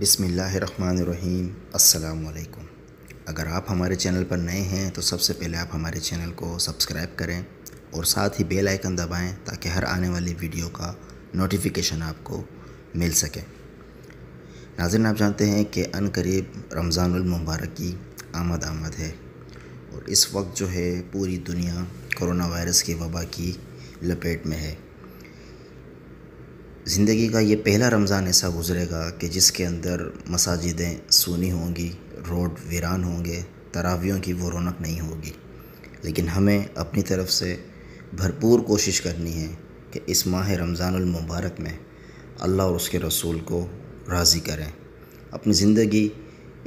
बिसमीम् अल्लाम अगर आप हमारे चैनल पर नए हैं तो सबसे पहले आप हमारे चैनल को सब्सक्राइब करें और साथ ही बेल आइकन दबाएं ताकि हर आने वाली वीडियो का नोटिफिकेशन आपको मिल सके नाजिन आप जानते हैं कि अन करीब मुबारक की आमद आमद है और इस वक्त जो है पूरी दुनिया कोरोना वायरस की वबा की लपेट में है ज़िंदगी का ये पहला रमज़ान ऐसा गुज़रेगा कि जिसके अंदर मसाजिदें सूनी होंगी रोड वीरान होंगे तरावियों की वो रौनक नहीं होगी लेकिन हमें अपनी तरफ से भरपूर कोशिश करनी है कि इस माह मुबारक में अल्लाह और उसके रसूल को राज़ी करें अपनी ज़िंदगी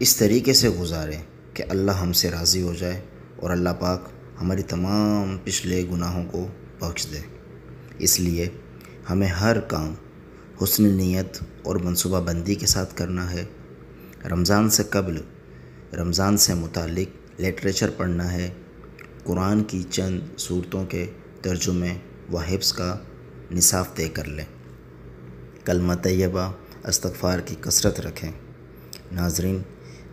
इस तरीके से गुजारें कि अल्लाह हमसे राज़ी हो जाए और अल्लाह पाक हमारी तमाम पिछले गुनाहों को बख्श दे इसलिए हमें हर काम हसन नीयत और मनसूबाबंदी के साथ करना है रमज़ान से कबल रमज़ान से मुतक लिटरेचर पढ़ना है कुरान की चंद सूरतों के तर्जुमे व हिफ्स का निसाफ तय कर लें कलमा तयबा अस्तफ़ार की कसरत रखें नाजरीन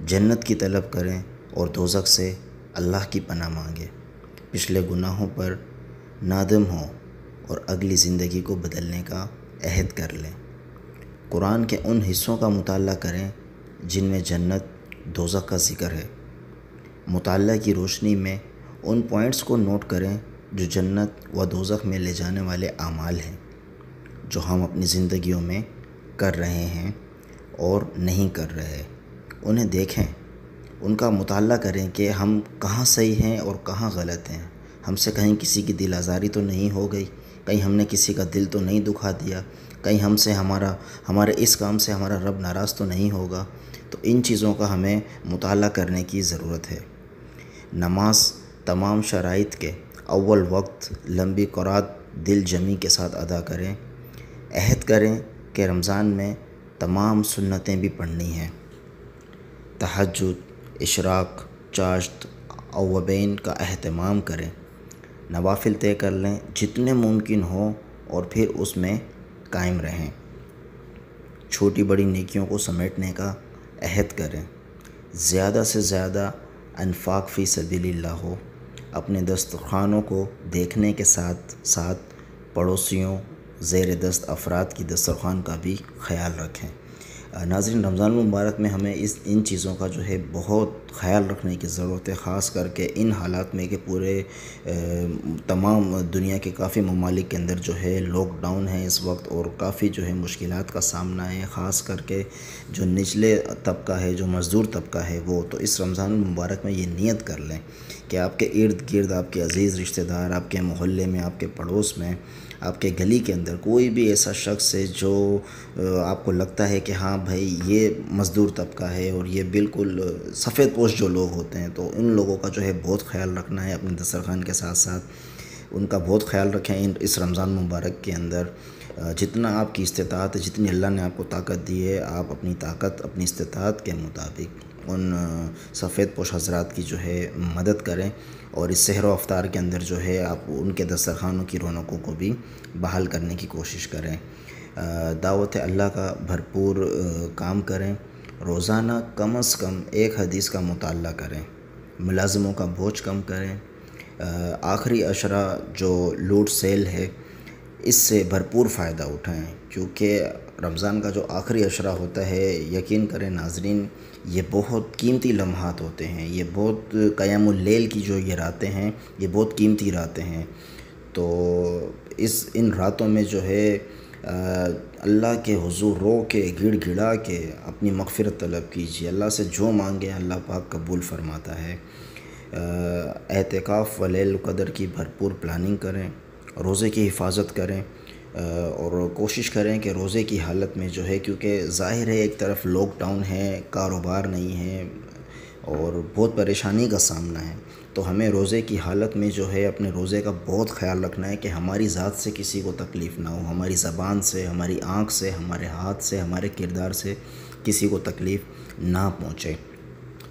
जन्नत की तलब करें और दोजक से अल्लाह की पना मांगें पिछले गुनाहों पर नादम हो और अगली ज़िंदगी को बदलने का अहद कर लें कुरान के उन हिस्सों का मुताल करें जिनमें जन्नत दोज़ा का जिक्र है मुताल की रोशनी में उन पॉइंट्स को नोट करें जो जन्नत व दोज़ख में ले जाने वाले अमाल हैं जो हम अपनी ज़िंदगियों में कर रहे हैं और नहीं कर रहे उन्हें देखें उनका मुताल करें कि हम कहाँ सही हैं और कहाँ गलत हैं हमसे कहीं किसी की दिल आज़ारी तो नहीं हो गई कहीं हमने किसी का दिल तो नहीं दुखा दिया कहीं हमसे हमारा हमारे इस काम से हमारा रब नाराज़ तो नहीं होगा तो इन चीज़ों का हमें मुताल करने की ज़रूरत है नमाज तमाम शराइ के अव्वल वक्त लंबी कुरात दिल जमी के साथ अदा करें अहद करें कि रमज़ान में तमाम सुन्नतें भी पढ़नी हैं तहजद इशराक चाश्त अवबैन का अहतमाम करें नवाफिल तय कर लें जितने मुमकिन हो और फिर उसमें कायम रहें छोटी बड़ी नेकियों को समेटने का अहद करें ज़्यादा से ज़्यादा अनफाक फ़ी सबील्ला हो अपने दस्तखानों को देखने के साथ साथ पड़ोसियों जेर दस्त अफराद की दस्तरखान का भी ख्याल रखें नाजरन रमज़ान मुबारक में हमें इस इन चीज़ों का जो है बहुत ख्याल रखने की ज़रूरत है ख़ास करके इन हालात में कि पूरे तमाम दुनिया के काफ़ी ममालिक के अंदर जो है लॉकडाउन है इस वक्त और काफ़ी जो है मुश्किल का सामना है ख़ास करके जो निचले तबका है जो मज़दूर तबका है वो तो इस रमज़ान मुबारक में ये नीयत कर लें कि आपके इर्द गिर्द आपके अज़ीज़ रिश्तेदार आपके मोहल्ले में आपके पड़ोस में आपके गली के अंदर कोई भी ऐसा शख्स है जो आपको लगता है कि हाँ भाई ये मज़दूर तबका है और ये बिल्कुल सफ़ेद पोश जो लोग होते हैं तो उन लोगों का जो है बहुत ख्याल रखना है अपने दस्तरखान के साथ साथ उनका बहुत ख्याल रखें इन इस रमज़ान मुबारक के अंदर जितना आपकी इस्तात जितनी अल्लाह ने आपको ताकत दी है आप अपनी ताकत अपनी इस्तात के मुताबिक उन सफ़ेद पोश हजरात की जो है मदद करें और इस सहर अफ्तार के अंदर जो है आप उनके दस्तरखानों की रौनकों को भी बहाल करने की कोशिश करें दावत अल्लाह का भरपूर काम करें रोज़ाना कम अज़ कम एक हदीस का मताल करें मुलाजमों का बोझ कम करें आखिरी अशरा जो लूट सेल है इससे भरपूर फ़ायदा उठाएँ क्योंकि रमज़ान का जो आखिरी अशरा होता है यकीन करें नाजरीन ये बहुत कीमती लम्हात होते हैं ये बहुत क़यामुल्लैल की जो ये रातें हैं ये बहुत कीमती रातें हैं तो इस इन रातों में जो है अल्लाह के हुजूर रो के गिड़ गिड़ा के अपनी मगफरत तलब कीजिए अल्लाह से जो मांगे अल्लाह पाक कबूल फरमाता है एहतिकाफ़ वलेल कदर की भरपूर प्लानिंग करें रोज़े की हिफाजत करें और कोशिश करें कि रोज़े की हालत में जो है क्योंकि ज़ाहिर है एक तरफ लॉकडाउन है कारोबार नहीं है और बहुत परेशानी का सामना है तो हमें रोज़े की हालत में जो है अपने रोज़े का बहुत ख्याल रखना है कि हमारी ज़ात से किसी को तकलीफ़ ना हो हमारी ज़बान से हमारी आँख से हमारे हाथ से हमारे किरदार से किसी को तकलीफ़ ना पहुँचे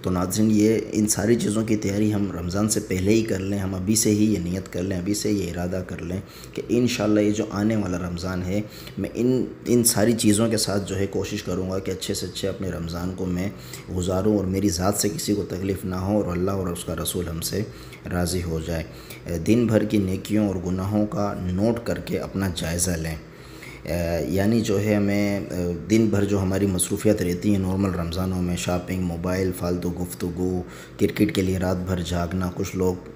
तो नाज़न ये इन सारी चीज़ों की तैयारी हम रमज़ान से पहले ही कर लें हम अभी से ही ये नीयत कर लें अभी से ये इरादा कर लें कि इन ये जो आने वाला रमज़ान है मैं इन इन सारी चीज़ों के साथ जो है कोशिश करूँगा कि अच्छे से अच्छे अपने रमज़ान को मैं गुजारूँ और मेरी ज़ात से किसी को तकलीफ़ ना हो और अल्लाह और उसका रसूल हमसे राज़ी हो जाए दिन भर की नेकियों और गुनाहों का नोट करके अपना जायज़ा लें यानी जो है हमें दिन भर जो हमारी मसरूफियात रहती हैं नॉर्मल रमज़ानों में शॉपिंग मोबाइल फालतू गुफ्तु क्रिकेट के लिए रात भर जागना कुछ लोग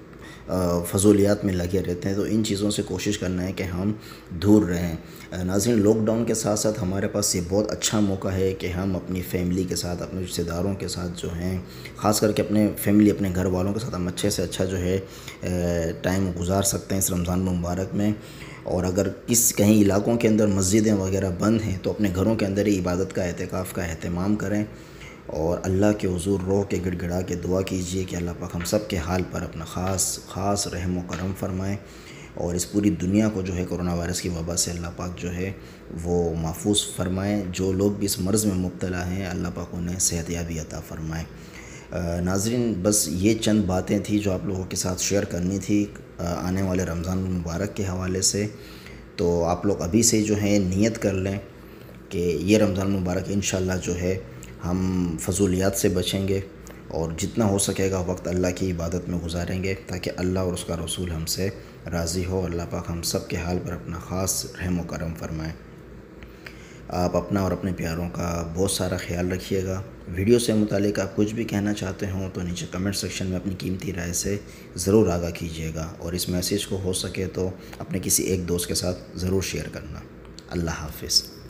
फजूलियात में लगे रहते हैं तो इन चीज़ों से कोशिश करना है कि हम दूर रहें नाजिन लॉकडाउन के साथ साथ हमारे पास ये बहुत अच्छा मौका है कि हम अपनी फैमिली के साथ अपने रिश्तेदारों के साथ जो हैं ख़ास करके अपने फैमिली अपने घर वालों के साथ हम अच्छे से अच्छा जो है टाइम गुजार सकते हैं इस रमज़ान मुबारक में और अगर किस कहीं इलाकों के अंदर मस्जिदें वगैरह बंद हैं तो अपने घरों के अंदर ही इबादत का एहतिकाफ़ का अहतमाम करें और अल्लाह के हजूर रो के गिड़गिड़ा के दुआ कीजिए कि अल्लाह पाक हम सब के हाल पर अपना ख़ास ख़ास रहम करम फरमाएँ और इस पूरी दुनिया को जो है कोरोना वायरस की वबा से अल्लाह पाक जो है वो महफूज फरमाएँ जो लोग भी इस मर्ज़ में मुबतला हैं अल्लाह पाक उन्हें सेहतियाबी अता फ़रमाएँ नाजरीन बस ये चंद बातें थी जो आप लोगों के साथ शेयर करनी थी आने वाले रमज़ान मुबारक के हवाले से तो आप लोग अभी से जो है नियत कर लें कि ये रमज़ान मुबारक इन जो है हम फजूलियात से बचेंगे और जितना हो सकेगा वक्त अल्लाह की इबादत में गुजारेंगे ताकि अल्लाह और उसका रसूल हमसे राज़ी हो अल्लाह पाक हम सब के हाल पर अपना ख़ास रहम करम फरमाएँ आप अपना और अपने प्यारों का बहुत सारा ख्याल रखिएगा वीडियो से मुतालिक आप कुछ भी कहना चाहते हों तो नीचे कमेंट सेक्शन में अपनी कीमती राय से ज़रूर आगा कीजिएगा और इस मैसेज को हो सके तो अपने किसी एक दोस्त के साथ ज़रूर शेयर करना अल्लाह हाफिज़